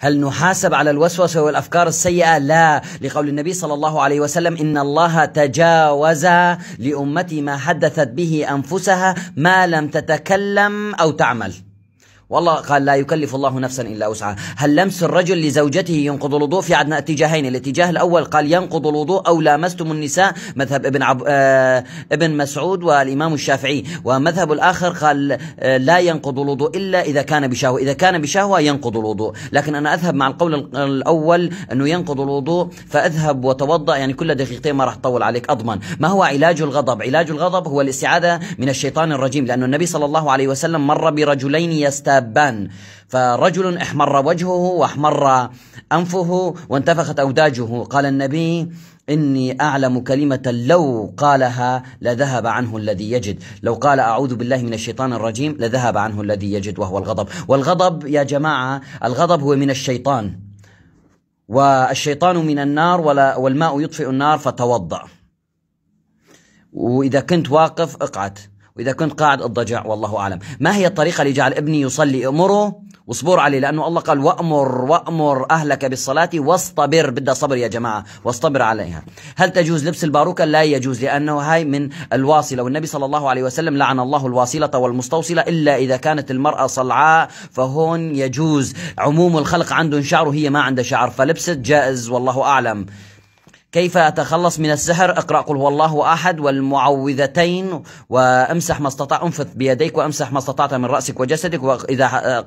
هل نحاسب على الوسوسة والأفكار السيئة؟ لا لقول النبي صلى الله عليه وسلم إن الله تجاوز لأمتي ما حدثت به أنفسها ما لم تتكلم أو تعمل والله قال لا يكلف الله نفسا إلا وسعها هل لمس الرجل لزوجته ينقض الوضوء في عندنا اتجاهين الاتجاه الأول قال ينقض الوضوء أو لامستم النساء مذهب ابن, عب... آه... ابن مسعود والإمام الشافعي ومذهب الآخر قال آه، لا ينقض الوضوء إلا إذا كان بشهوة إذا كان بشهوة ينقض الوضوء لكن أنا أذهب مع القول الأول أنه ينقض الوضوء فأذهب وتوضأ يعني كل دقيقتين ما راح أطول عليك أضمن ما هو علاج الغضب علاج الغضب هو الاستعاذه من الشيطان الرجيم لانه النبي صلى الله عليه وسلم مر برجلين يستاذ شابان فرجل احمر وجهه واحمر انفه وانتفخت اوداجه قال النبي إني أعلم كلمة لو قالها لذهب عنه الذي يجد لو قال أعوذ بالله من الشيطان الرجيم لذهب عنه الذي يجد وهو الغضب والغضب يا جماعة الغضب هو من الشيطان والشيطان من النار ولا والماء يطفئ النار فتوضأ وإذا كنت واقف اقعد وإذا كنت قاعد الضجع والله أعلم ما هي الطريقة لجعل ابني يصلي أمره واصبر عليه لأنه الله قال وأمر وأمر أهلك بالصلاة واصطبر بدها صبر يا جماعة واصطبر عليها هل تجوز لبس الباروكة لا يجوز لأنه هاي من الواصلة والنبي صلى الله عليه وسلم لعن الله الواصلة والمستوصلة إلا إذا كانت المرأة صلعاء فهون يجوز عموم الخلق عندهم شعر وهي ما عندها شعر فلبست جائز والله أعلم كيف أتخلص من السحر اقرأ قل هو الله أحد والمعوذتين وامسح ما استطعت انفث بيديك وامسح ما استطعت من رأسك وجسدك وإذا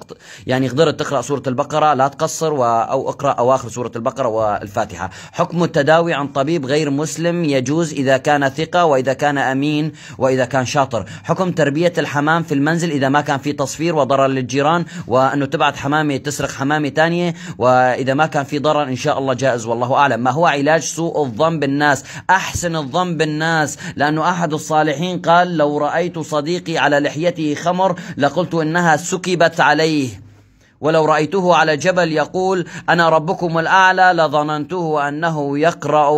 يعني قدرت تقرأ سورة البقرة لا تقصر أو اقرأ أواخر سورة البقرة والفاتحة حكم التداوي عن طبيب غير مسلم يجوز إذا كان ثقة وإذا كان أمين وإذا كان شاطر حكم تربية الحمام في المنزل إذا ما كان في تصفير وضرر للجيران وأنه تبعت حمامة تسرق حمامة ثانية وإذا ما كان في ضرر إن شاء الله جائز والله أعلم ما هو علاج سوء الظن بالناس أحسن الظن بالناس لأنه أحد الصالحين قال لو رأيت صديقي على لحيته خمر لقلت إنها سكبت عليه ولو رأيته على جبل يقول أنا ربكم الأعلى لظننته أنه يقرأ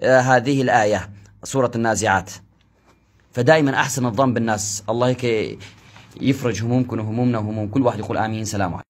آه، هذه الآية سورة النازعات فدائما أحسن الظن بالناس الله هيك يفرج همومكم وهمومنا وهموم كل واحد يقول آمين سلام عليكم